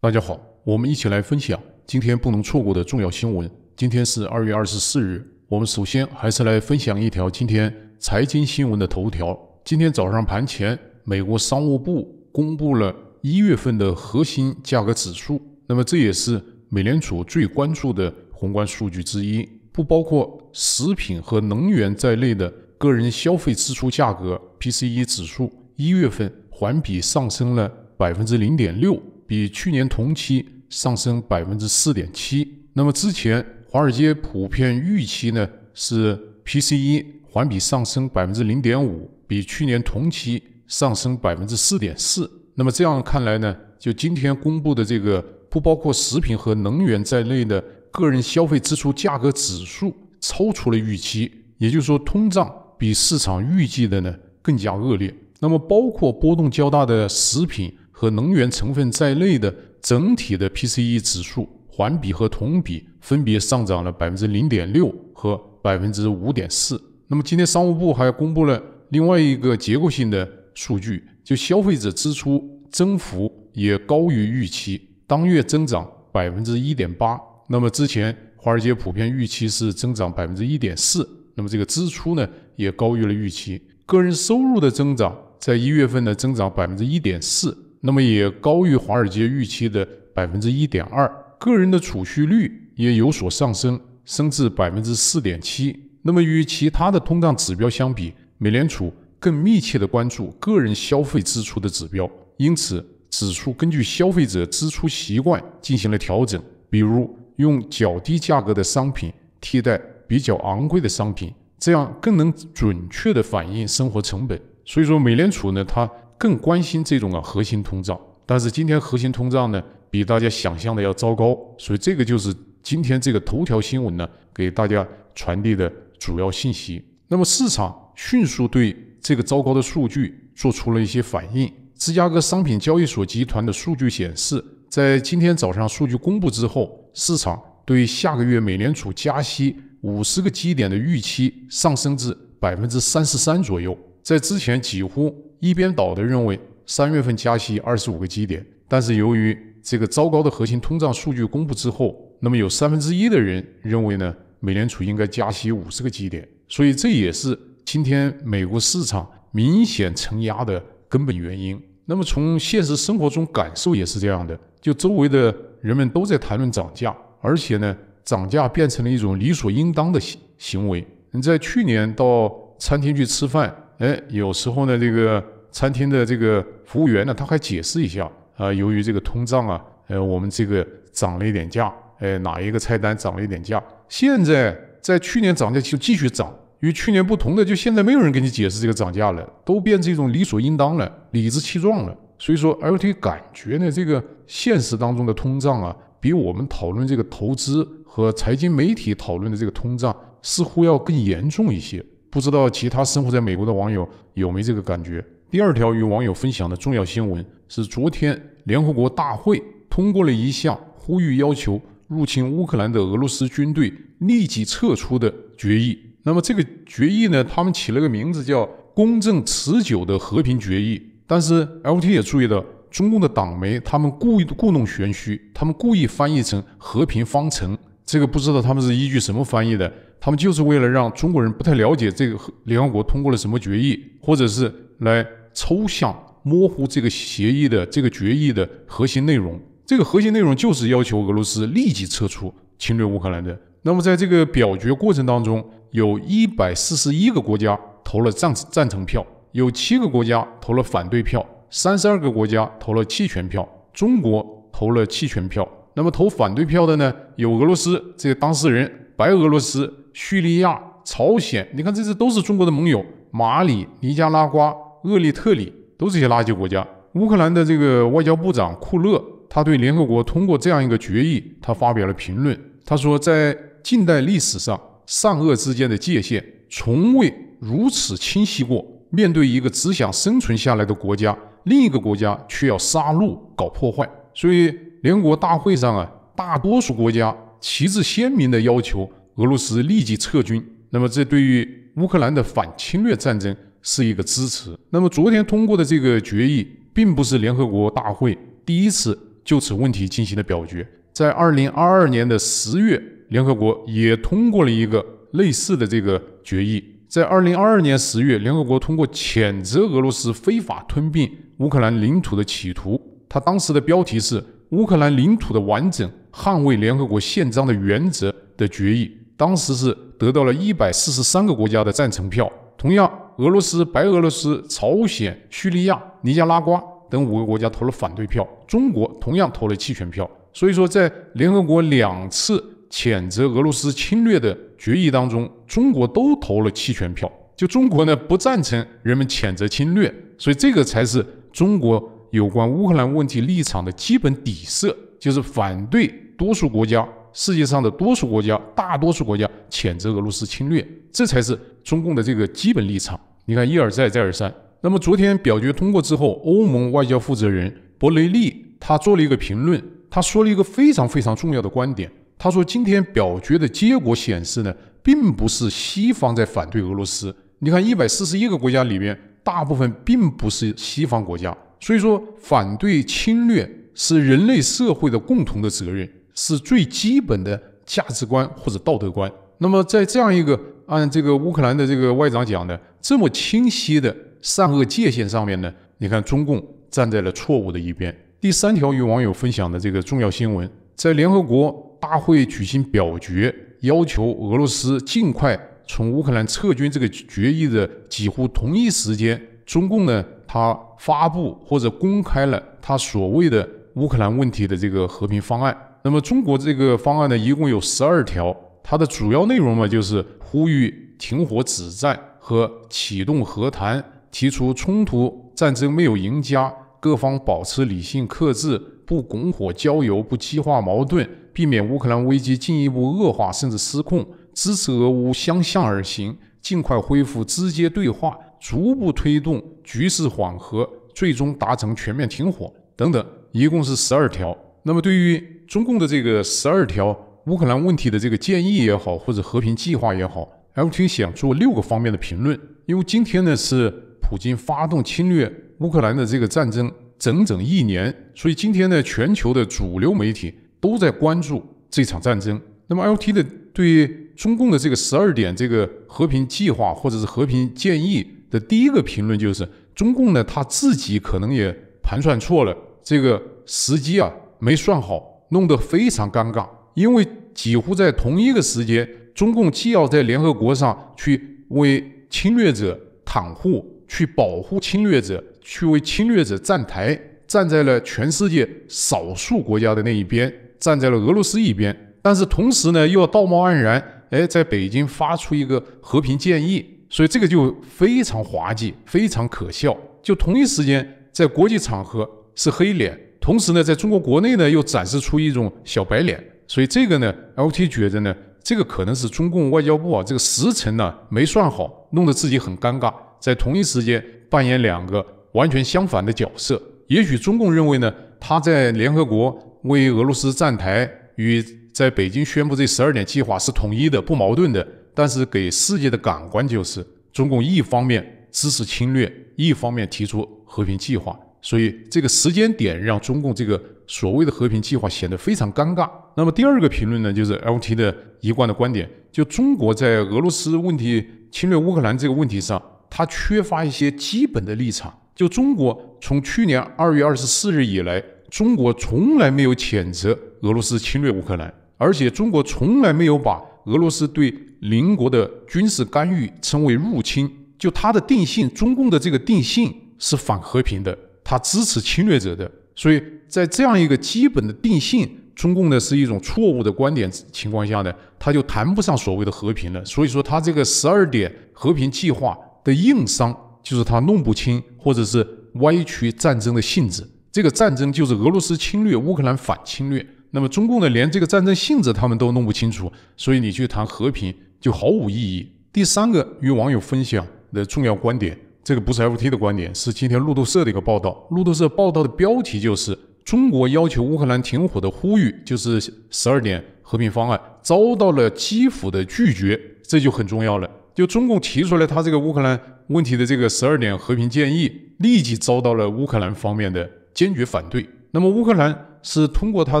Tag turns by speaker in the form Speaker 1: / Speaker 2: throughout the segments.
Speaker 1: 大家好，我们一起来分享今天不能错过的重要新闻。今天是二月二十四日，我们首先还是来分享一条今天财经新闻的头条。今天早上盘前，美国商务部公布了一月份的核心价格指数，那么这也是美联储最关注的宏观数据之一。不包括食品和能源在内的个人消费支出价格 （PCE） 指数，一月份环比上升了百分之零点六。比去年同期上升百分之四点七。那么之前华尔街普遍预期呢是 PCE 环比上升百分之零点五，比去年同期上升百分之四点四。那么这样看来呢，就今天公布的这个不包括食品和能源在内的个人消费支出价格指数超出了预期，也就是说通胀比市场预计的呢更加恶劣。那么包括波动较大的食品。和能源成分在内的整体的 PCE 指数，环比和同比分别上涨了百分之零点六和百分之五点四。那么今天商务部还公布了另外一个结构性的数据，就消费者支出增幅也高于预期，当月增长百分之一点八。那么之前华尔街普遍预期是增长百分之一点四。那么这个支出呢，也高于了预期。个人收入的增长在一月份呢增长百分之一点四。那么也高于华尔街预期的百分之一点二，个人的储蓄率也有所上升，升至百分之四点七。那么与其他的通胀指标相比，美联储更密切的关注个人消费支出的指标，因此指数根据消费者支出习惯进行了调整，比如用较低价格的商品替代比较昂贵的商品，这样更能准确的反映生活成本。所以说，美联储呢，它。更关心这种啊核心通胀，但是今天核心通胀呢比大家想象的要糟糕，所以这个就是今天这个头条新闻呢给大家传递的主要信息。那么市场迅速对这个糟糕的数据做出了一些反应。芝加哥商品交易所集团的数据显示，在今天早上数据公布之后，市场对下个月美联储加息五十个基点的预期上升至百分之三十三左右。在之前几乎一边倒的认为三月份加息二十五个基点，但是由于这个糟糕的核心通胀数据公布之后，那么有三分之一的人认为呢，美联储应该加息五十个基点，所以这也是今天美国市场明显承压的根本原因。那么从现实生活中感受也是这样的，就周围的人们都在谈论涨价，而且呢，涨价变成了一种理所应当的行行为。你在去年到餐厅去吃饭。哎，有时候呢，这个餐厅的这个服务员呢，他还解释一下啊，由于这个通胀啊，呃，我们这个涨了一点价，哎，哪一个菜单涨了一点价？现在在去年涨价就继续涨，与去年不同的就现在没有人给你解释这个涨价了，都变这种理所应当了，理直气壮了。所以说，而且感觉呢，这个现实当中的通胀啊，比我们讨论这个投资和财经媒体讨论的这个通胀似乎要更严重一些。不知道其他生活在美国的网友有没这个感觉？第二条与网友分享的重要新闻是，昨天联合国大会通过了一项呼吁要求入侵乌克兰的俄罗斯军队立即撤出的决议。那么这个决议呢？他们起了个名字叫“公正持久的和平决议”。但是 L T 也注意到，中共的党媒他们故意故弄玄虚，他们故意翻译成“和平方程”。这个不知道他们是依据什么翻译的。他们就是为了让中国人不太了解这个联合国通过了什么决议，或者是来抽象模糊这个协议的这个决议的核心内容。这个核心内容就是要求俄罗斯立即撤出侵略乌克兰的。那么在这个表决过程当中，有一百四十一个国家投了赞赞成票，有七个国家投了反对票，三十二个国家投了弃权票，中国投了弃权票。那么投反对票的呢，有俄罗斯这个当事人，白俄罗斯。叙利亚、朝鲜，你看这些都是中国的盟友。马里、尼加拉瓜、厄立特里，都是些垃圾国家。乌克兰的这个外交部长库勒，他对联合国通过这样一个决议，他发表了评论。他说，在近代历史上，善恶之间的界限从未如此清晰过。面对一个只想生存下来的国家，另一个国家却要杀戮、搞破坏，所以联合国大会上啊，大多数国家旗帜鲜明的要求。俄罗斯立即撤军，那么这对于乌克兰的反侵略战争是一个支持。那么昨天通过的这个决议，并不是联合国大会第一次就此问题进行了表决。在二零二二年的十月，联合国也通过了一个类似的这个决议。在二零二二年十月，联合国通过谴责俄罗斯非法吞并乌克兰领土的企图，它当时的标题是“乌克兰领土的完整，捍卫联合国宪章的原则”的决议。当时是得到了一百四十三个国家的赞成票，同样，俄罗斯、白俄罗斯、朝鲜、叙利亚、尼加拉瓜等五个国家投了反对票，中国同样投了弃权票。所以说，在联合国两次谴责俄罗斯侵略的决议当中，中国都投了弃权票。就中国呢，不赞成人们谴责侵略，所以这个才是中国有关乌克兰问题立场的基本底色，就是反对多数国家。世界上的多数国家，大多数国家谴责俄罗斯侵略，这才是中共的这个基本立场。你看，一而再，再而三。那么，昨天表决通过之后，欧盟外交负责人博雷利他做了一个评论，他说了一个非常非常重要的观点。他说，今天表决的结果显示呢，并不是西方在反对俄罗斯。你看，一百四十一个国家里面，大部分并不是西方国家，所以说，反对侵略是人类社会的共同的责任。是最基本的价值观或者道德观。那么，在这样一个按这个乌克兰的这个外长讲的这么清晰的善恶界限上面呢，你看中共站在了错误的一边。第三条与网友分享的这个重要新闻，在联合国大会举行表决，要求俄罗斯尽快从乌克兰撤军这个决议的几乎同一时间，中共呢，他发布或者公开了他所谓的乌克兰问题的这个和平方案。那么，中国这个方案呢，一共有十二条。它的主要内容嘛，就是呼吁停火止战和启动和谈，提出冲突战争没有赢家，各方保持理性克制，不拱火交油，不激化矛盾，避免乌克兰危机进一步恶化甚至失控。支持俄乌相向而行，尽快恢复直接对话，逐步推动局势缓和，最终达成全面停火等等，一共是十二条。那么，对于中共的这个十二条乌克兰问题的这个建议也好，或者和平计划也好，LT 想做六个方面的评论。因为今天呢是普京发动侵略乌克兰的这个战争整整一年，所以今天呢全球的主流媒体都在关注这场战争。那么 LT 的对中共的这个十二点这个和平计划或者是和平建议的第一个评论就是，中共呢他自己可能也盘算错了，这个时机啊没算好。弄得非常尴尬，因为几乎在同一个时间，中共既要在联合国上去为侵略者袒护、去保护侵略者、去为侵略者站台，站在了全世界少数国家的那一边，站在了俄罗斯一边；但是同时呢，又要道貌岸然，哎，在北京发出一个和平建议，所以这个就非常滑稽、非常可笑，就同一时间在国际场合是黑脸。同时呢，在中国国内呢，又展示出一种小白脸，所以这个呢，LT 觉得呢，这个可能是中共外交部啊，这个时辰呢没算好，弄得自己很尴尬，在同一时间扮演两个完全相反的角色。也许中共认为呢，他在联合国为俄罗斯站台与在北京宣布这十二点计划是统一的，不矛盾的。但是给世界的感官就是，中共一方面支持侵略，一方面提出和平计划。所以这个时间点让中共这个所谓的和平计划显得非常尴尬。那么第二个评论呢，就是 LT 的一贯的观点，就中国在俄罗斯问题、侵略乌克兰这个问题上，它缺乏一些基本的立场。就中国从去年二月二十四日以来，中国从来没有谴责俄罗斯侵略乌克兰，而且中国从来没有把俄罗斯对邻国的军事干预称为入侵。就它的定性，中共的这个定性是反和平的。他支持侵略者的，所以在这样一个基本的定性，中共呢是一种错误的观点情况下呢，他就谈不上所谓的和平了。所以说，他这个十二点和平计划的硬伤就是他弄不清或者是歪曲战争的性质。这个战争就是俄罗斯侵略乌克兰反侵略，那么中共呢，连这个战争性质他们都弄不清楚，所以你去谈和平就毫无意义。第三个与网友分享的重要观点。这个不是 FT 的观点，是今天路透社的一个报道。路透社报道的标题就是“中国要求乌克兰停火的呼吁，就是十二点和平方案遭到了基辅的拒绝”，这就很重要了。就中共提出来他这个乌克兰问题的这个十二点和平建议，立即遭到了乌克兰方面的坚决反对。那么乌克兰是通过他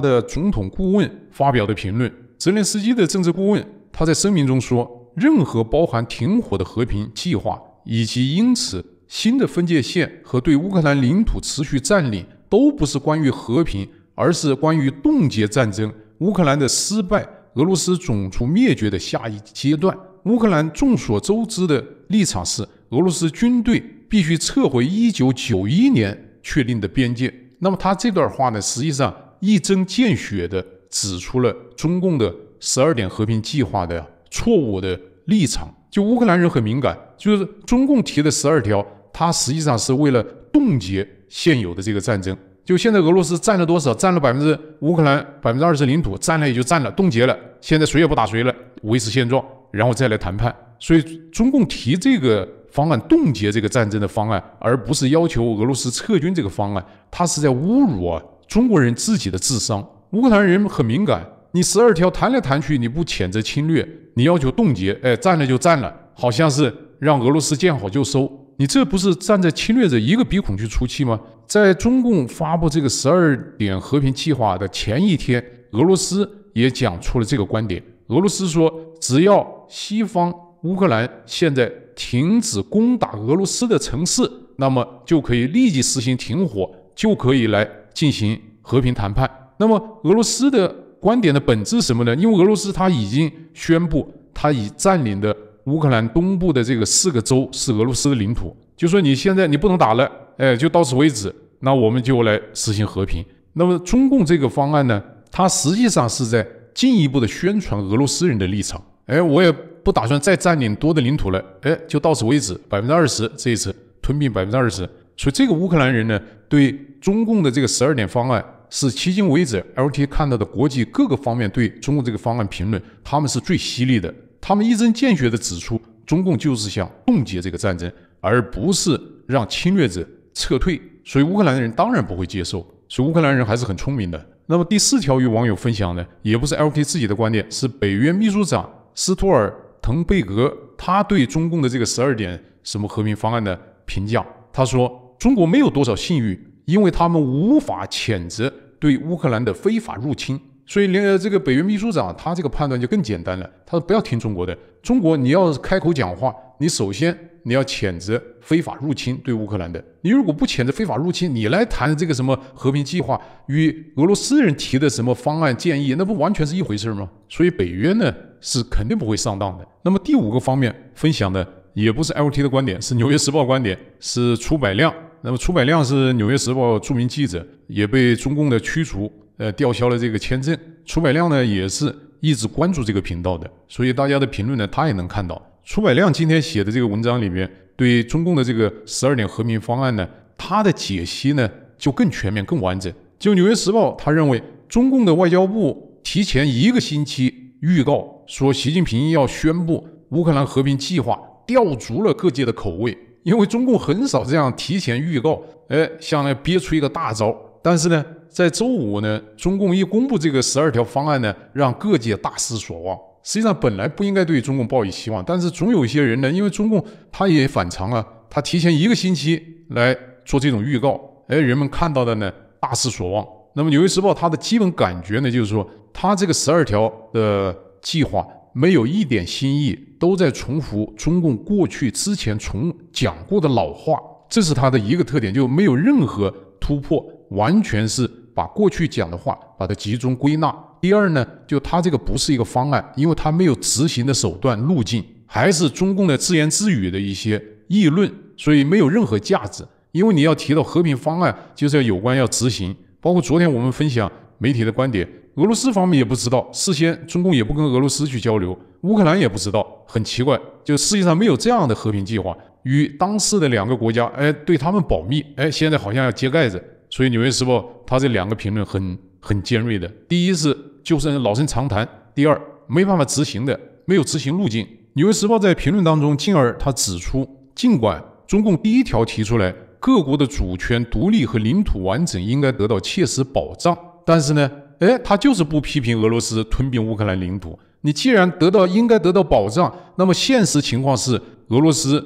Speaker 1: 的总统顾问发表的评论，泽连斯基的政治顾问他在声明中说：“任何包含停火的和平计划。”以及因此，新的分界线和对乌克兰领土持续占领都不是关于和平，而是关于冻结战争。乌克兰的失败，俄罗斯种族灭绝的下一阶段。乌克兰众所周知的立场是，俄罗斯军队必须撤回1991年确定的边界。那么他这段话呢，实际上一针见血地指出了中共的“十二点和平计划”的错误的立场。就乌克兰人很敏感，就是中共提的十二条，它实际上是为了冻结现有的这个战争。就现在俄罗斯占了多少？占了百分之乌克兰百分之二十领土，占了也就占了，冻结了，现在谁也不打谁了，维持现状，然后再来谈判。所以中共提这个方案，冻结这个战争的方案，而不是要求俄罗斯撤军这个方案，他是在侮辱啊中国人自己的智商。乌克兰人很敏感。你十二条谈来谈去，你不谴责侵略，你要求冻结，哎，占了就占了，好像是让俄罗斯见好就收。你这不是站在侵略者一个鼻孔去出气吗？在中共发布这个十二点和平计划的前一天，俄罗斯也讲出了这个观点。俄罗斯说，只要西方乌克兰现在停止攻打俄罗斯的城市，那么就可以立即实行停火，就可以来进行和平谈判。那么俄罗斯的。观点的本质什么呢？因为俄罗斯它已经宣布，它已占领的乌克兰东部的这个四个州是俄罗斯的领土，就说你现在你不能打了，哎，就到此为止，那我们就来实行和平。那么中共这个方案呢，它实际上是在进一步的宣传俄罗斯人的立场。哎，我也不打算再占领多的领土了，哎，就到此为止，百分之二十，这一次吞并百分之二十。所以这个乌克兰人呢，对中共的这个十二点方案。是迄今为止，L.T. 看到的国际各个方面对中共这个方案评论，他们是最犀利的。他们一针见血地指出，中共就是想冻结这个战争，而不是让侵略者撤退。所以乌克兰人当然不会接受。所以乌克兰人还是很聪明的。那么第四条与网友分享的，也不是 L.T. 自己的观点，是北约秘书长斯托尔滕贝格他对中共的这个十二点什么和平方案的评价。他说：“中国没有多少信誉。”因为他们无法谴责对乌克兰的非法入侵，所以连呃这个北约秘书长他这个判断就更简单了。他说不要听中国的，中国你要开口讲话，你首先你要谴责非法入侵对乌克兰的。你如果不谴责非法入侵，你来谈这个什么和平计划与俄罗斯人提的什么方案建议，那不完全是一回事吗？所以北约呢是肯定不会上当的。那么第五个方面分享的也不是 L T 的观点，是《纽约时报》观点，是楚百亮。那么，楚百亮是《纽约时报》著名记者，也被中共的驱逐，呃，吊销了这个签证。楚百亮呢，也是一直关注这个频道的，所以大家的评论呢，他也能看到。楚百亮今天写的这个文章里面，对中共的这个十二点和平方案呢，他的解析呢就更全面、更完整。就《纽约时报》，他认为中共的外交部提前一个星期预告说，习近平要宣布乌克兰和平计划，吊足了各界的口味。因为中共很少这样提前预告，哎，想来憋出一个大招。但是呢，在周五呢，中共一公布这个十二条方案呢，让各界大失所望。实际上本来不应该对中共抱以期望，但是总有一些人呢，因为中共他也反常啊，他提前一个星期来做这种预告，哎，人们看到的呢大失所望。那么《纽约时报》它的基本感觉呢，就是说它这个十二条的计划。没有一点新意，都在重复中共过去之前重讲过的老话，这是他的一个特点，就没有任何突破，完全是把过去讲的话把它集中归纳。第二呢，就他这个不是一个方案，因为他没有执行的手段路径，还是中共的自言自语的一些议论，所以没有任何价值。因为你要提到和平方案，就是要有关要执行，包括昨天我们分享。媒体的观点，俄罗斯方面也不知道，事先中共也不跟俄罗斯去交流，乌克兰也不知道，很奇怪，就世界上没有这样的和平计划，与当时的两个国家，哎，对他们保密，哎，现在好像要揭盖子，所以《纽约时报》他这两个评论很很尖锐的，第一是就是老生常谈，第二没办法执行的，没有执行路径。《纽约时报》在评论当中，进而他指出，尽管中共第一条提出来，各国的主权独立和领土完整应该得到切实保障。但是呢，哎，他就是不批评俄罗斯吞并乌克兰领土。你既然得到应该得到保障，那么现实情况是俄罗斯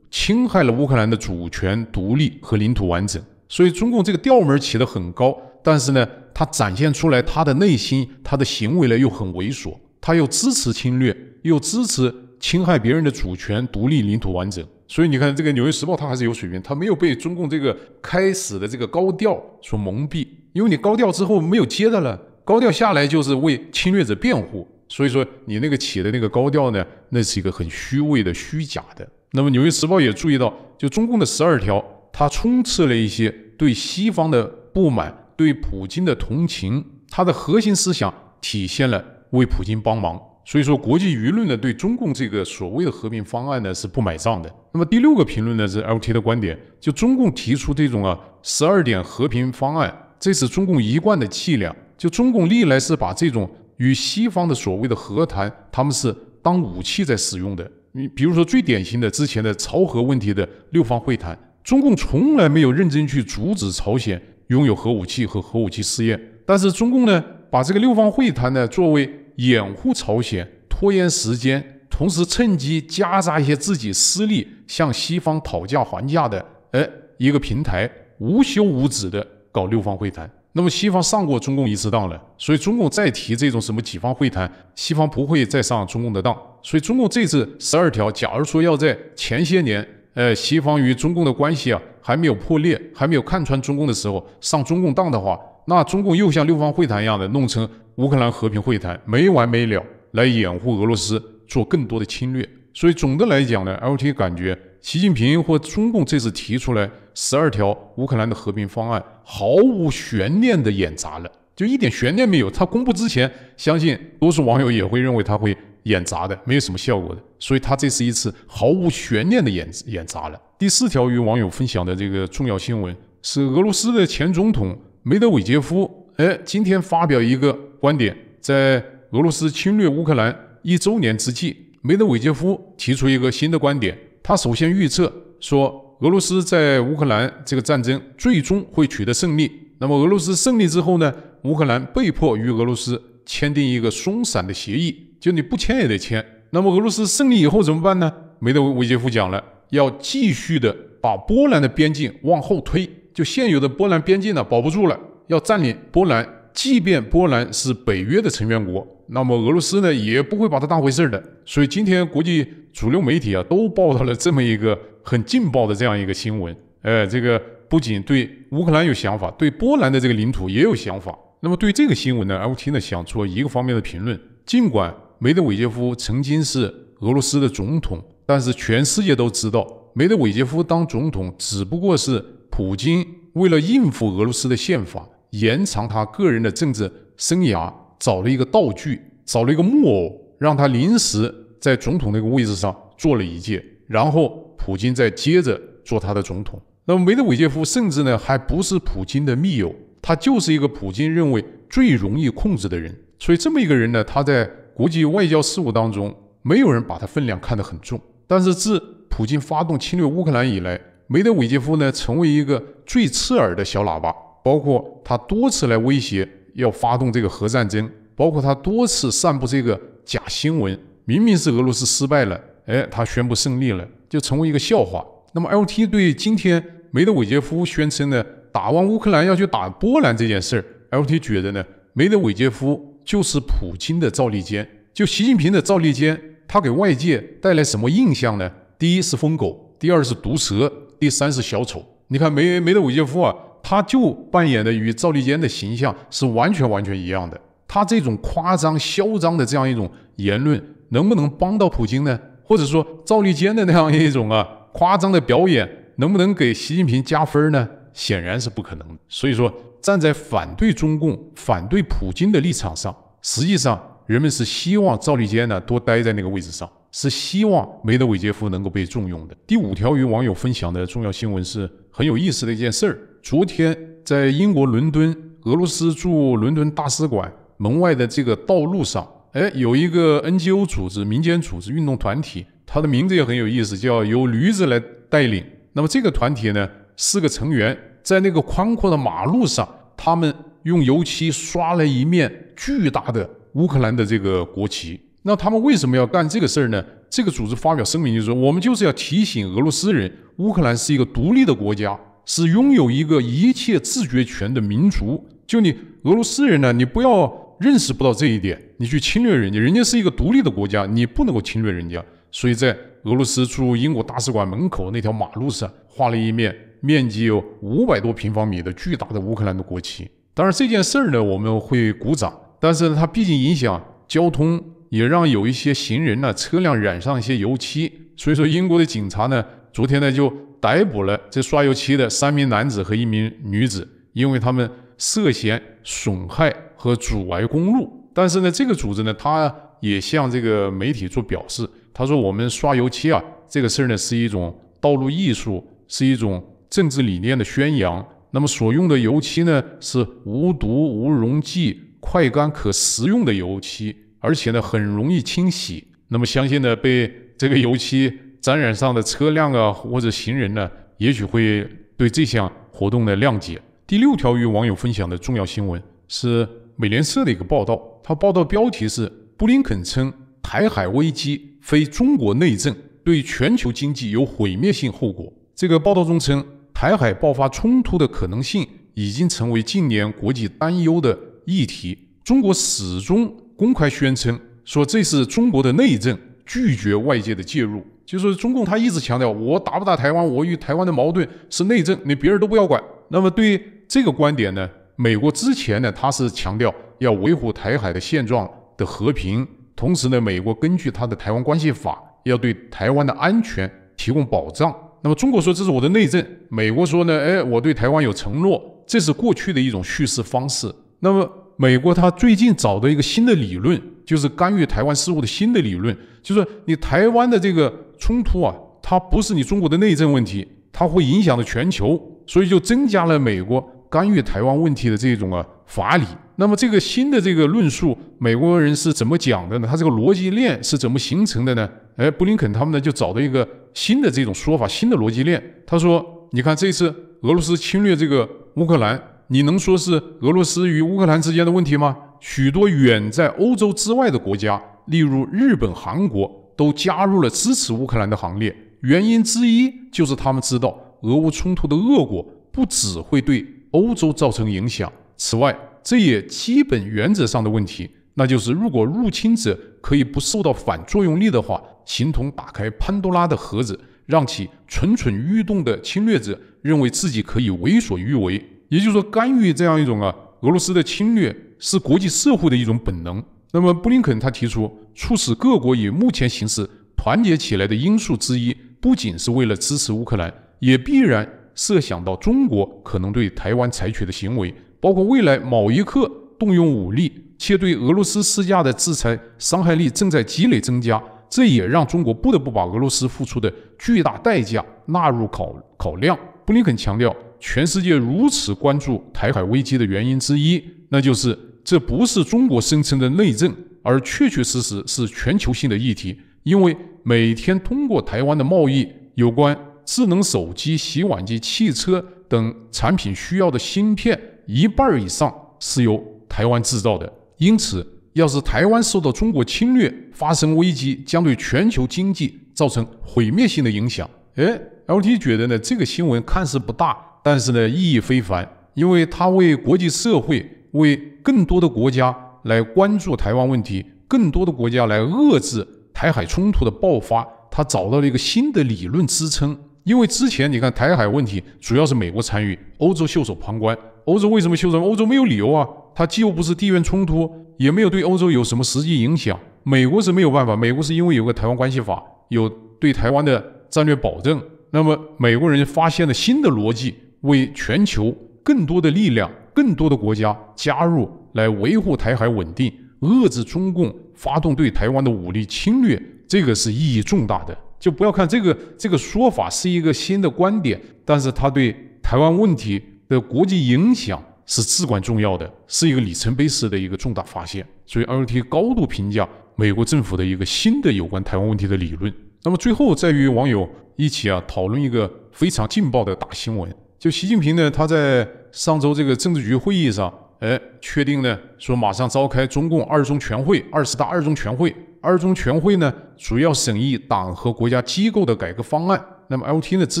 Speaker 1: 侵害了乌克兰的主权、独立和领土完整。所以中共这个调门起得很高，但是呢，他展现出来他的内心、他的行为呢又很猥琐。他又支持侵略，又支持侵害别人的主权、独立、领土完整。所以你看，这个《纽约时报》他还是有水平，他没有被中共这个开始的这个高调所蒙蔽。因为你高调之后没有接的了，高调下来就是为侵略者辩护，所以说你那个起的那个高调呢，那是一个很虚伪的、虚假的。那么《纽约时报》也注意到，就中共的十二条，它充斥了一些对西方的不满、对普京的同情，它的核心思想体现了为普京帮忙。所以说，国际舆论呢，对中共这个所谓的和平方案呢是不买账的。那么第六个评论呢是 L.T 的观点，就中共提出这种啊十二点和平方案。这是中共一贯的伎俩。就中共历来是把这种与西方的所谓的和谈，他们是当武器在使用的。你比如说最典型的之前的朝核问题的六方会谈，中共从来没有认真去阻止朝鲜拥有核武器和核武器试验。但是中共呢，把这个六方会谈呢作为掩护朝鲜拖延时间，同时趁机夹杂一些自己私利向西方讨价还价的，哎，一个平台无休无止的。搞六方会谈，那么西方上过中共一次当了，所以中共再提这种什么几方会谈，西方不会再上中共的当。所以中共这次十二条，假如说要在前些年，呃，西方与中共的关系啊还没有破裂，还没有看穿中共的时候上中共当的话，那中共又像六方会谈一样的弄成乌克兰和平会谈，没完没了来掩护俄罗斯做更多的侵略。所以总的来讲呢，LT 感觉。习近平或中共这次提出来十二条乌克兰的和平方案，毫无悬念地演砸了，就一点悬念没有。他公布之前，相信多数网友也会认为他会演砸的，没有什么效果的。所以他这是一次毫无悬念的演演砸了。第四条与网友分享的这个重要新闻是俄罗斯的前总统梅德韦杰夫，哎，今天发表一个观点，在俄罗斯侵略乌克兰一周年之际，梅德韦杰夫提出一个新的观点。他首先预测说，俄罗斯在乌克兰这个战争最终会取得胜利。那么俄罗斯胜利之后呢？乌克兰被迫与俄罗斯签订一个松散的协议，就你不签也得签。那么俄罗斯胜利以后怎么办呢？梅德韦杰夫讲了，要继续的把波兰的边境往后推，就现有的波兰边境呢保不住了，要占领波兰。即便波兰是北约的成员国，那么俄罗斯呢也不会把它当回事儿的。所以今天国际主流媒体啊都报道了这么一个很劲爆的这样一个新闻。哎，这个不仅对乌克兰有想法，对波兰的这个领土也有想法。那么对这个新闻呢，阿乌提呢想出了一个方面的评论。尽管梅德韦杰夫曾经是俄罗斯的总统，但是全世界都知道，梅德韦杰夫当总统只不过是普京为了应付俄罗斯的宪法。延长他个人的政治生涯，找了一个道具，找了一个木偶，让他临时在总统那个位置上做了一届，然后普京再接着做他的总统。那么梅德韦杰夫甚至呢还不是普京的密友，他就是一个普京认为最容易控制的人。所以这么一个人呢，他在国际外交事务当中，没有人把他分量看得很重。但是自普京发动侵略乌克兰以来，梅德韦杰夫呢成为一个最刺耳的小喇叭。包括他多次来威胁要发动这个核战争，包括他多次散布这个假新闻，明明是俄罗斯失败了，哎，他宣布胜利了，就成为一个笑话。那么，L T 对今天梅德韦杰夫宣称呢，打完乌克兰要去打波兰这件事儿，L T 觉得呢，梅德韦杰夫就是普京的赵立坚，就习近平的赵立坚，他给外界带来什么印象呢？第一是疯狗，第二是毒蛇，第三是小丑。你看梅梅德韦杰夫啊。他就扮演的与赵立坚的形象是完全完全一样的，他这种夸张嚣张的这样一种言论，能不能帮到普京呢？或者说赵立坚的那样一种啊夸张的表演，能不能给习近平加分呢？显然是不可能的。所以说，站在反对中共、反对普京的立场上，实际上人们是希望赵立坚呢多待在那个位置上，是希望梅德韦杰夫能够被重用的。第五条与网友分享的重要新闻是。很有意思的一件事儿，昨天在英国伦敦，俄罗斯驻伦敦大使馆门外的这个道路上，哎，有一个 NGO 组织，民间组织运动团体，它的名字也很有意思，叫由驴子来带领。那么这个团体呢，四个成员在那个宽阔的马路上，他们用油漆刷了一面巨大的乌克兰的这个国旗。那他们为什么要干这个事儿呢？这个组织发表声明就是说：“我们就是要提醒俄罗斯人，乌克兰是一个独立的国家，是拥有一个一切自决权的民族。就你俄罗斯人呢，你不要认识不到这一点，你去侵略人家，人家是一个独立的国家，你不能够侵略人家。所以在俄罗斯驻英国大使馆门口那条马路上，画了一面面积有五百多平方米的巨大的乌克兰的国旗。当然这件事儿呢，我们会鼓掌，但是它毕竟影响交通。”也让有一些行人呢、车辆染上一些油漆，所以说英国的警察呢，昨天呢就逮捕了这刷油漆的三名男子和一名女子，因为他们涉嫌损害和阻碍公路。但是呢，这个组织呢，他也向这个媒体做表示，他说：“我们刷油漆啊，这个事儿呢是一种道路艺术，是一种政治理念的宣扬。那么所用的油漆呢是无毒、无溶剂、快干、可食用的油漆。”而且呢，很容易清洗。那么，相信呢，被这个油漆沾染上的车辆啊，或者行人呢，也许会对这项活动的谅解。第六条与网友分享的重要新闻是美联社的一个报道，它报道标题是：布林肯称台海危机非中国内政，对全球经济有毁灭性后果。这个报道中称，台海爆发冲突的可能性已经成为近年国际担忧的议题。中国始终。公开宣称说这是中国的内政，拒绝外界的介入。就是中共他一直强调，我打不打台湾，我与台湾的矛盾是内政，你别人都不要管。那么对这个观点呢，美国之前呢他是强调要维护台海的现状的和平，同时呢美国根据它的台湾关系法，要对台湾的安全提供保障。那么中国说这是我的内政，美国说呢，哎，我对台湾有承诺，这是过去的一种叙事方式。那么。美国他最近找的一个新的理论，就是干预台湾事务的新的理论，就是你台湾的这个冲突啊，它不是你中国的内政问题，它会影响到全球，所以就增加了美国干预台湾问题的这种啊法理。那么这个新的这个论述，美国人是怎么讲的呢？他这个逻辑链是怎么形成的呢？哎，布林肯他们呢就找到一个新的这种说法，新的逻辑链。他说：“你看这次俄罗斯侵略这个乌克兰。”你能说是俄罗斯与乌克兰之间的问题吗？许多远在欧洲之外的国家，例如日本、韩国，都加入了支持乌克兰的行列。原因之一就是他们知道俄乌冲突的恶果不只会对欧洲造成影响。此外，这也基本原则上的问题，那就是如果入侵者可以不受到反作用力的话，形同打开潘多拉的盒子，让其蠢蠢欲动的侵略者认为自己可以为所欲为。也就是说，干预这样一种啊俄罗斯的侵略是国际社会的一种本能。那么，布林肯他提出，促使各国以目前形势团结起来的因素之一，不仅是为了支持乌克兰，也必然设想到中国可能对台湾采取的行为，包括未来某一刻动用武力且对俄罗斯施加的制裁，伤害力正在积累增加。这也让中国不得不把俄罗斯付出的巨大代价纳入考考量。布林肯强调。全世界如此关注台海危机的原因之一，那就是这不是中国声称的内政，而确确实实是全球性的议题。因为每天通过台湾的贸易，有关智能手机、洗碗机、汽车等产品需要的芯片，一半以上是由台湾制造的。因此，要是台湾受到中国侵略，发生危机，将对全球经济造成毁灭性的影响。哎，LT 觉得呢？这个新闻看似不大。但是呢，意义非凡，因为它为国际社会、为更多的国家来关注台湾问题，更多的国家来遏制台海冲突的爆发，它找到了一个新的理论支撑。因为之前你看，台海问题主要是美国参与，欧洲袖手旁观。欧洲为什么袖手？欧洲没有理由啊，它既又不是地缘冲突，也没有对欧洲有什么实际影响。美国是没有办法，美国是因为有个台湾关系法，有对台湾的战略保证。那么美国人发现了新的逻辑。为全球更多的力量、更多的国家加入来维护台海稳定、遏制中共发动对台湾的武力侵略，这个是意义重大的。就不要看这个这个说法是一个新的观点，但是它对台湾问题的国际影响是至关重要的，是一个里程碑式的一个重大发现。所以，L.T. 高度评价美国政府的一个新的有关台湾问题的理论。那么，最后再与网友一起啊讨论一个非常劲爆的大新闻。就习近平呢，他在上周这个政治局会议上，哎，确定呢，说马上召开中共二中全会，二十大二中全会，二中全会呢，主要审议党和国家机构的改革方案。那么，L T 呢之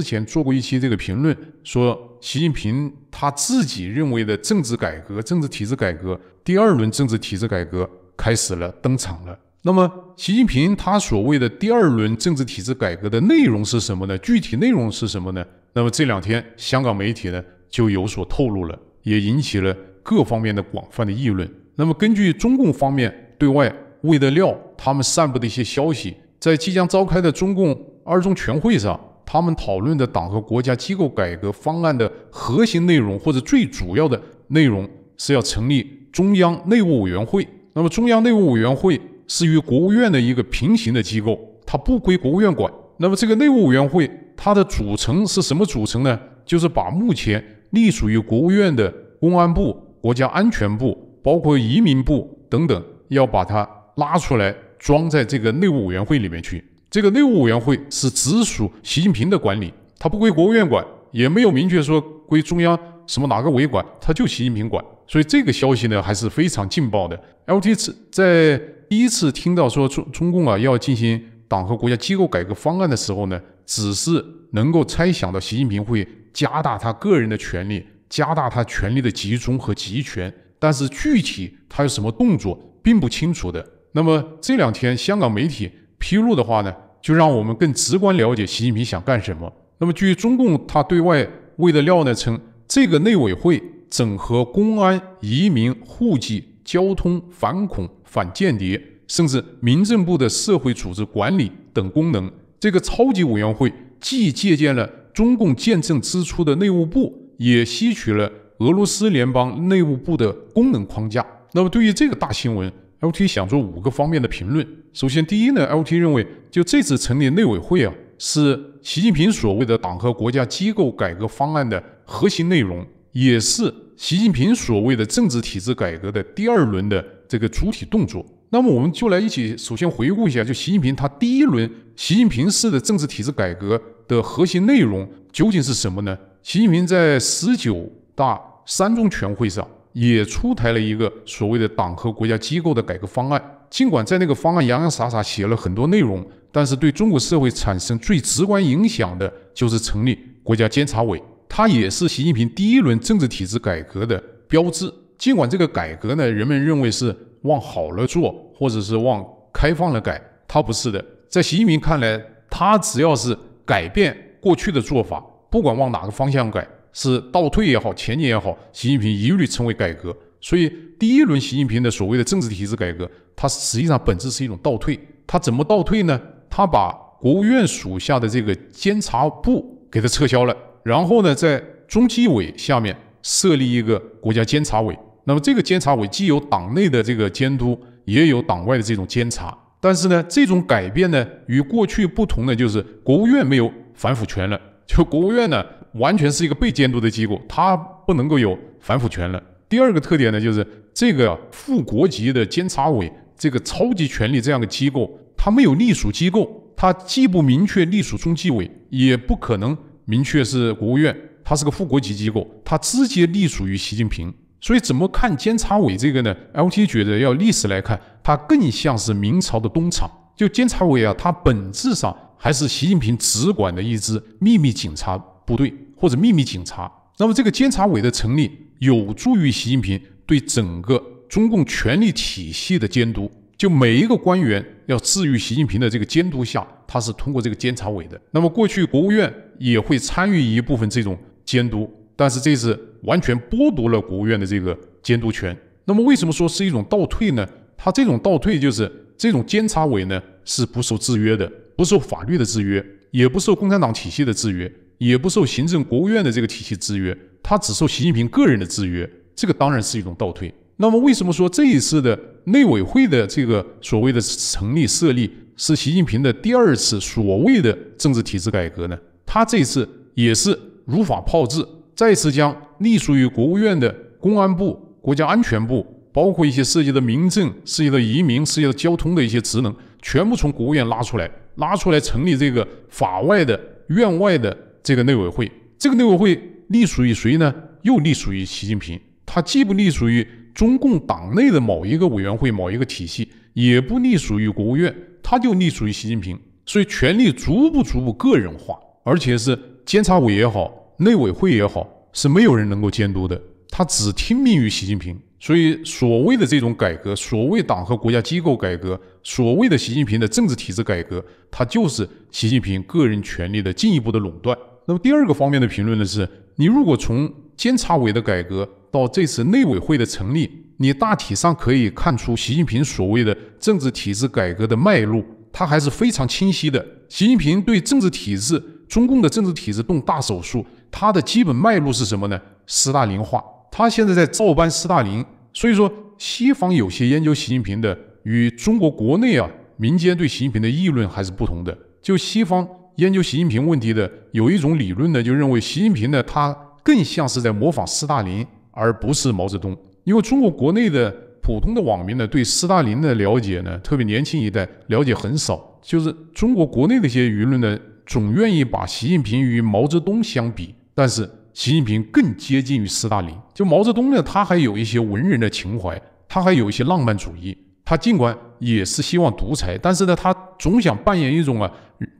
Speaker 1: 前做过一期这个评论，说习近平他自己认为的政治改革、政治体制改革第二轮政治体制改革开始了，登场了。那么，习近平他所谓的第二轮政治体制改革的内容是什么呢？具体内容是什么呢？那么这两天，香港媒体呢就有所透露了，也引起了各方面的广泛的议论。那么根据中共方面对外喂的料，他们散布的一些消息，在即将召开的中共二中全会上，他们讨论的党和国家机构改革方案的核心内容或者最主要的内容是要成立中央内务委员会。那么中央内务委员会是与国务院的一个平行的机构，它不归国务院管。那么这个内务委员会。它的组成是什么组成呢？就是把目前隶属于国务院的公安部、国家安全部，包括移民部等等，要把它拉出来，装在这个内务委员会里面去。这个内务委员会是直属习近平的管理，它不归国务院管，也没有明确说归中央什么哪个委管，它就习近平管。所以这个消息呢，还是非常劲爆的。L T 在第一次听到说中中共啊要进行党和国家机构改革方案的时候呢。只是能够猜想到习近平会加大他个人的权力，加大他权力的集中和集权，但是具体他有什么动作并不清楚的。那么这两天香港媒体披露的话呢，就让我们更直观了解习近平想干什么。那么据中共他对外喂的料呢称，这个内委会整合公安、移民、户籍、交通、反恐、反间谍，甚至民政部的社会组织管理等功能。这个超级委员会既借鉴了中共建政之初的内务部，也吸取了俄罗斯联邦内务部的功能框架。那么，对于这个大新闻，LT 想做五个方面的评论。首先，第一呢，LT 认为就这次成立内委会啊，是习近平所谓的党和国家机构改革方案的核心内容，也是习近平所谓的政治体制改革的第二轮的这个主体动作。那么，我们就来一起首先回顾一下，就习近平他第一轮。习近平式的政治体制改革的核心内容究竟是什么呢？习近平在十九大三中全会上也出台了一个所谓的党和国家机构的改革方案。尽管在那个方案洋洋洒洒写了很多内容，但是对中国社会产生最直观影响的就是成立国家监察委，它也是习近平第一轮政治体制改革的标志。尽管这个改革呢，人们认为是往好了做，或者是往开放了改，它不是的。在习近平看来，他只要是改变过去的做法，不管往哪个方向改，是倒退也好，前进也好，习近平一律称为改革。所以，第一轮习近平的所谓的政治体制改革，它实际上本质是一种倒退。他怎么倒退呢？他把国务院属下的这个监察部给他撤销了，然后呢，在中纪委下面设立一个国家监察委。那么，这个监察委既有党内的这个监督，也有党外的这种监察。但是呢，这种改变呢，与过去不同的就是国务院没有反腐权了。就国务院呢，完全是一个被监督的机构，它不能够有反腐权了。第二个特点呢，就是这个副国级的监察委，这个超级权力这样的机构，它没有隶属机构，它既不明确隶属中纪委，也不可能明确是国务院，它是个副国级机构，它直接隶属于习近平。所以怎么看监察委这个呢？LT 觉得要历史来看，它更像是明朝的东厂。就监察委啊，它本质上还是习近平直管的一支秘密警察部队或者秘密警察。那么这个监察委的成立，有助于习近平对整个中共权力体系的监督。就每一个官员要置于习近平的这个监督下，他是通过这个监察委的。那么过去国务院也会参与一部分这种监督。但是这次完全剥夺了国务院的这个监督权。那么为什么说是一种倒退呢？它这种倒退就是这种监察委呢是不受制约的，不受法律的制约，也不受共产党体系的制约，也不受行政国务院的这个体系制约，它只受习近平个人的制约。这个当然是一种倒退。那么为什么说这一次的内委会的这个所谓的成立设立是习近平的第二次所谓的政治体制改革呢？他这次也是如法炮制。再次将隶属于国务院的公安部、国家安全部，包括一些涉及的民政、涉及的移民、涉及的交通的一些职能，全部从国务院拉出来，拉出来成立这个法外的院外的这个内委会。这个内委会隶属于谁呢？又隶属于习近平。他既不隶属于中共党内的某一个委员会、某一个体系，也不隶属于国务院，他就隶属于习近平。所以权力逐步逐步个人化，而且是监察委也好。内委会也好，是没有人能够监督的，他只听命于习近平。所以，所谓的这种改革，所谓党和国家机构改革，所谓的习近平的政治体制改革，它就是习近平个人权力的进一步的垄断。那么，第二个方面的评论呢是，你如果从监察委的改革到这次内委会的成立，你大体上可以看出，习近平所谓的政治体制改革的脉络，它还是非常清晰的。习近平对政治体制，中共的政治体制动大手术。他的基本脉络是什么呢？斯大林化，他现在在照搬斯大林。所以说，西方有些研究习近平的，与中国国内啊民间对习近平的议论还是不同的。就西方研究习近平问题的有一种理论呢，就认为习近平呢，他更像是在模仿斯大林，而不是毛泽东。因为中国国内的普通的网民呢，对斯大林的了解呢，特别年轻一代了解很少。就是中国国内的一些舆论呢，总愿意把习近平与毛泽东相比。但是习近平更接近于斯大林，就毛泽东呢，他还有一些文人的情怀，他还有一些浪漫主义。他尽管也是希望独裁，但是呢，他总想扮演一种啊，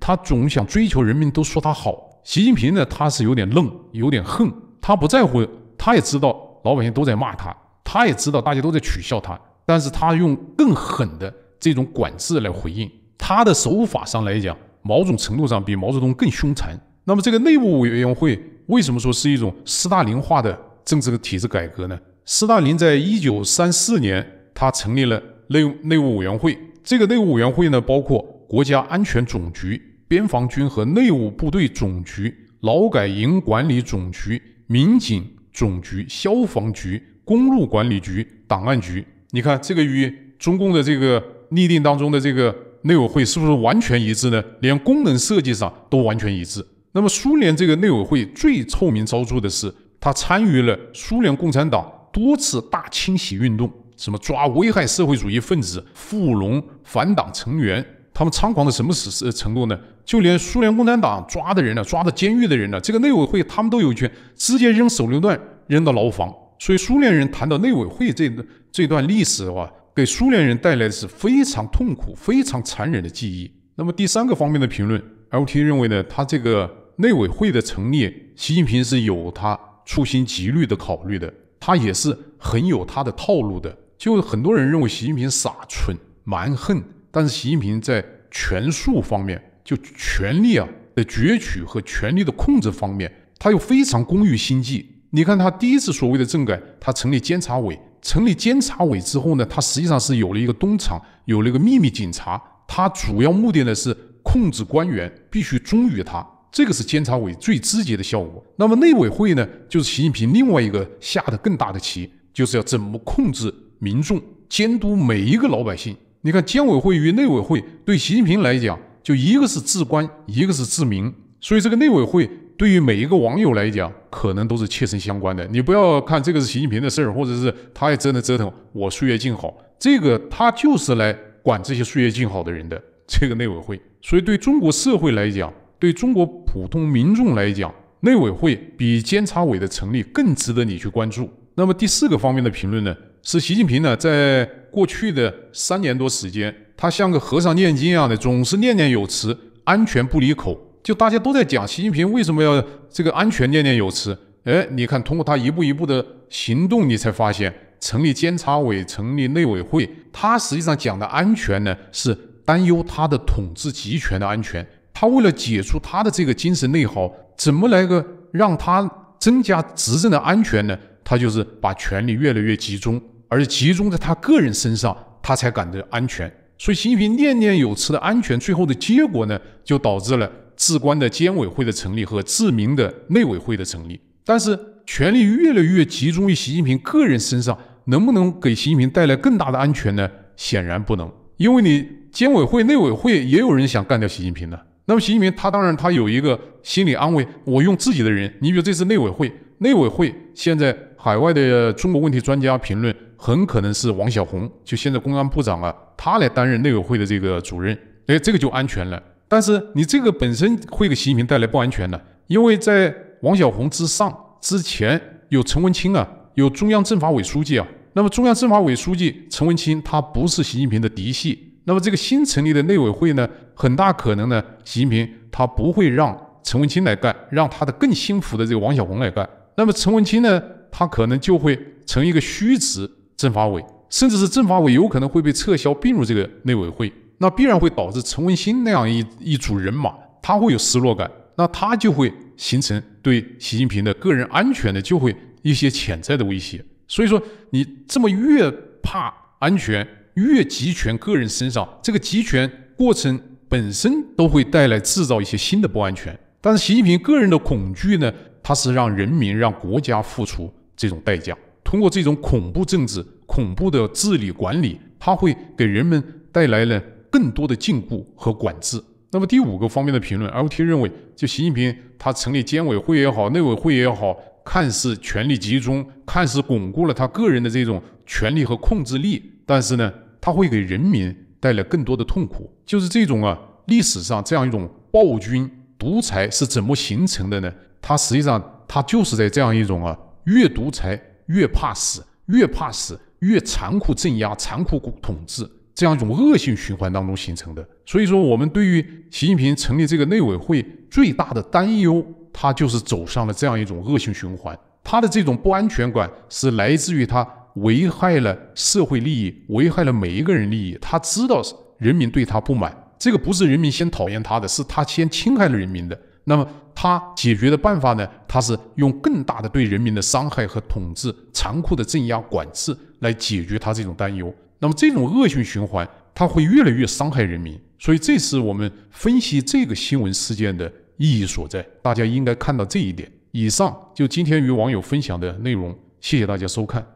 Speaker 1: 他总想追求人民都说他好。习近平呢，他是有点愣，有点横，他不在乎，他也知道老百姓都在骂他，他也知道大家都在取笑他，但是他用更狠的这种管制来回应。他的手法上来讲，某种程度上比毛泽东更凶残。那么这个内务委员会为什么说是一种斯大林化的政治的体制改革呢？斯大林在一九三四年他成立了内内务委员会。这个内务委员会呢，包括国家安全总局、边防军和内务部队总局、劳改营管理总局、民警总局、消防局、公路管理局、档案局。你看，这个与中共的这个立定当中的这个内委会是不是完全一致呢？连功能设计上都完全一致。那么，苏联这个内委会最臭名昭著的是，他参与了苏联共产党多次大清洗运动，什么抓危害社会主义分子、富农、反党成员，他们猖狂到什么时程度呢？就连苏联共产党抓的人呢，抓到监狱的人呢，这个内委会他们都有权直接扔手榴弹扔到牢房。所以，苏联人谈到内委会这段这段历史的话，给苏联人带来的是非常痛苦、非常残忍的记忆。那么，第三个方面的评论，LT 认为呢，他这个。内委会的成立，习近平是有他处心积虑的考虑的，他也是很有他的套路的。就很多人认为习近平傻、蠢、蛮横，但是习近平在权术方面，就权力啊的攫取和权力的控制方面，他又非常功于心计。你看他第一次所谓的政改，他成立监察委，成立监察委之后呢，他实际上是有了一个东厂，有了一个秘密警察。他主要目的呢是控制官员，必须忠于他。这个是监察委最直接的效果。那么内委会呢，就是习近平另外一个下的更大的棋，就是要怎么控制民众、监督每一个老百姓。你看，监委会与内委会对习近平来讲，就一个是治官，一个是治民。所以这个内委会对于每一个网友来讲，可能都是切身相关的。你不要看这个是习近平的事儿，或者是他也真的折腾我岁月静好，这个他就是来管这些岁月静好的人的这个内委会。所以对中国社会来讲，对中国普通民众来讲，内委会比监察委的成立更值得你去关注。那么第四个方面的评论呢，是习近平呢在过去的三年多时间，他像个和尚念经一样的，总是念念有词，安全不离口。就大家都在讲习近平为什么要这个安全念念有词？哎，你看通过他一步一步的行动，你才发现成立监察委、成立内委会，他实际上讲的安全呢，是担忧他的统治集权的安全。他为了解除他的这个精神内耗，怎么来个让他增加执政的安全呢？他就是把权力越来越集中，而集中在他个人身上，他才感到安全。所以习近平念念有词的安全，最后的结果呢，就导致了至关的监委会的成立和自民的内委会的成立。但是，权力越来越集中于习近平个人身上，能不能给习近平带来更大的安全呢？显然不能，因为你监委会、内委会也有人想干掉习近平呢。那么习近平他当然他有一个心理安慰，我用自己的人。你比如这次内委会？内委会现在海外的中国问题专家评论很可能是王晓红，就现在公安部长啊，他来担任内委会的这个主任，哎，这个就安全了。但是你这个本身会给习近平带来不安全的，因为在王晓红之上之前有陈文清啊，有中央政法委书记啊。那么中央政法委书记陈文清他不是习近平的嫡系，那么这个新成立的内委会呢？很大可能呢，习近平他不会让陈文清来干，让他的更心服的这个王晓红来干。那么陈文清呢，他可能就会成一个虚职政法委，甚至是政法委有可能会被撤销并入这个内委会。那必然会导致陈文清那样一一组人马，他会有失落感，那他就会形成对习近平的个人安全的就会一些潜在的威胁。所以说，你这么越怕安全越集权个人身上，这个集权过程。本身都会带来制造一些新的不安全。但是习近平个人的恐惧呢？他是让人民、让国家付出这种代价。通过这种恐怖政治、恐怖的治理管理，他会给人们带来了更多的禁锢和管制。那么第五个方面的评论，L T 认为，就习近平他成立监委会也好、内委会也好，看似权力集中，看似巩固了他个人的这种权力和控制力，但是呢，他会给人民。带来更多的痛苦，就是这种啊，历史上这样一种暴君独裁是怎么形成的呢？它实际上，它就是在这样一种啊，越独裁越怕死，越怕死越残酷镇压、残酷统治这样一种恶性循环当中形成的。所以说，我们对于习近平成立这个内委会最大的担忧，他就是走上了这样一种恶性循环，他的这种不安全感是来自于他。危害了社会利益，危害了每一个人利益。他知道人民对他不满，这个不是人民先讨厌他的，是他先侵害了人民的。那么他解决的办法呢？他是用更大的对人民的伤害和统治、残酷的镇压、管制来解决他这种担忧。那么这种恶性循环，他会越来越伤害人民。所以，这是我们分析这个新闻事件的意义所在。大家应该看到这一点。以上就今天与网友分享的内容，谢谢大家收看。